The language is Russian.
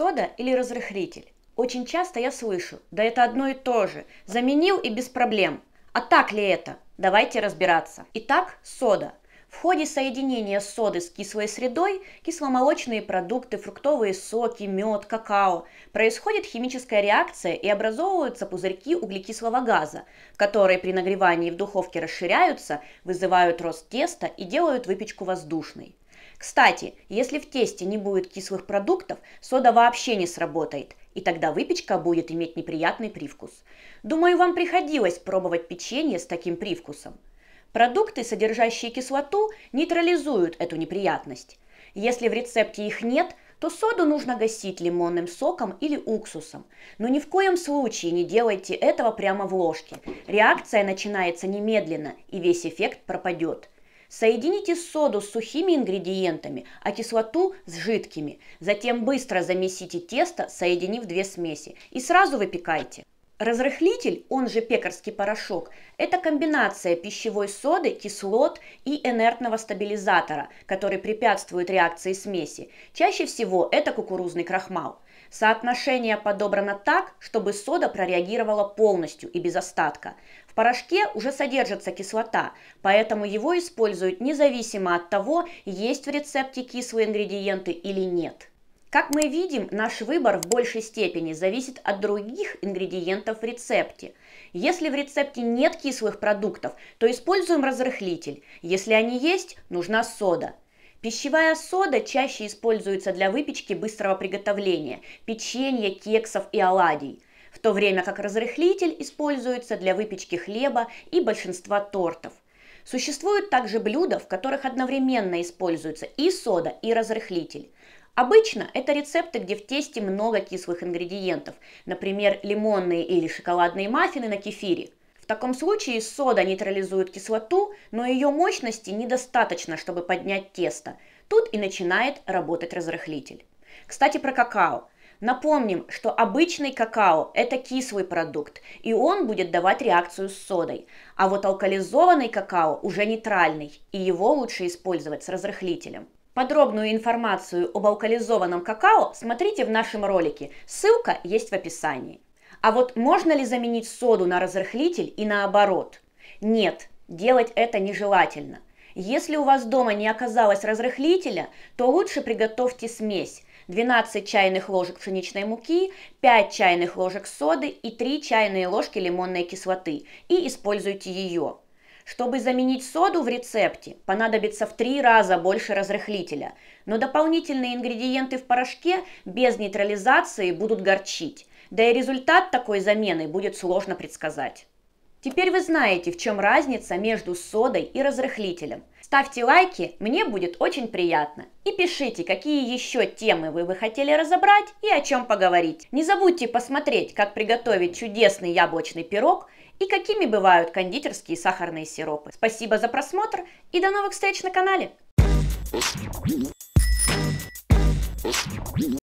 Сода или разрыхлитель? Очень часто я слышу, да это одно и то же. Заменил и без проблем. А так ли это? Давайте разбираться. Итак, сода. В ходе соединения соды с кислой средой, кисломолочные продукты, фруктовые соки, мед, какао, происходит химическая реакция и образовываются пузырьки углекислого газа, которые при нагревании в духовке расширяются, вызывают рост теста и делают выпечку воздушной. Кстати, если в тесте не будет кислых продуктов, сода вообще не сработает, и тогда выпечка будет иметь неприятный привкус. Думаю, вам приходилось пробовать печенье с таким привкусом. Продукты, содержащие кислоту, нейтрализуют эту неприятность. Если в рецепте их нет, то соду нужно гасить лимонным соком или уксусом. Но ни в коем случае не делайте этого прямо в ложке. Реакция начинается немедленно, и весь эффект пропадет. Соедините соду с сухими ингредиентами, а кислоту с жидкими. Затем быстро замесите тесто, соединив две смеси, и сразу выпекайте. Разрыхлитель, он же пекарский порошок, это комбинация пищевой соды, кислот и инертного стабилизатора, который препятствует реакции смеси. Чаще всего это кукурузный крахмал. Соотношение подобрано так, чтобы сода прореагировала полностью и без остатка. В порошке уже содержится кислота, поэтому его используют независимо от того, есть в рецепте кислые ингредиенты или нет. Как мы видим, наш выбор в большей степени зависит от других ингредиентов в рецепте. Если в рецепте нет кислых продуктов, то используем разрыхлитель. Если они есть, нужна сода. Пищевая сода чаще используется для выпечки быстрого приготовления, печенья, кексов и оладий, в то время как разрыхлитель используется для выпечки хлеба и большинства тортов. Существуют также блюда, в которых одновременно используются и сода, и разрыхлитель. Обычно это рецепты, где в тесте много кислых ингредиентов, например, лимонные или шоколадные маффины на кефире. В таком случае сода нейтрализует кислоту, но ее мощности недостаточно, чтобы поднять тесто. Тут и начинает работать разрыхлитель. Кстати, про какао. Напомним, что обычный какао – это кислый продукт, и он будет давать реакцию с содой. А вот алкализованный какао уже нейтральный, и его лучше использовать с разрыхлителем. Подробную информацию об алкализованном какао смотрите в нашем ролике, ссылка есть в описании. А вот можно ли заменить соду на разрыхлитель и наоборот? Нет, делать это нежелательно. Если у вас дома не оказалось разрыхлителя, то лучше приготовьте смесь 12 чайных ложек пшеничной муки, 5 чайных ложек соды и 3 чайные ложки лимонной кислоты и используйте ее. Чтобы заменить соду в рецепте, понадобится в три раза больше разрыхлителя, но дополнительные ингредиенты в порошке без нейтрализации будут горчить, да и результат такой замены будет сложно предсказать. Теперь вы знаете, в чем разница между содой и разрыхлителем. Ставьте лайки, мне будет очень приятно. И пишите, какие еще темы вы бы хотели разобрать и о чем поговорить. Не забудьте посмотреть, как приготовить чудесный яблочный пирог и какими бывают кондитерские сахарные сиропы. Спасибо за просмотр и до новых встреч на канале!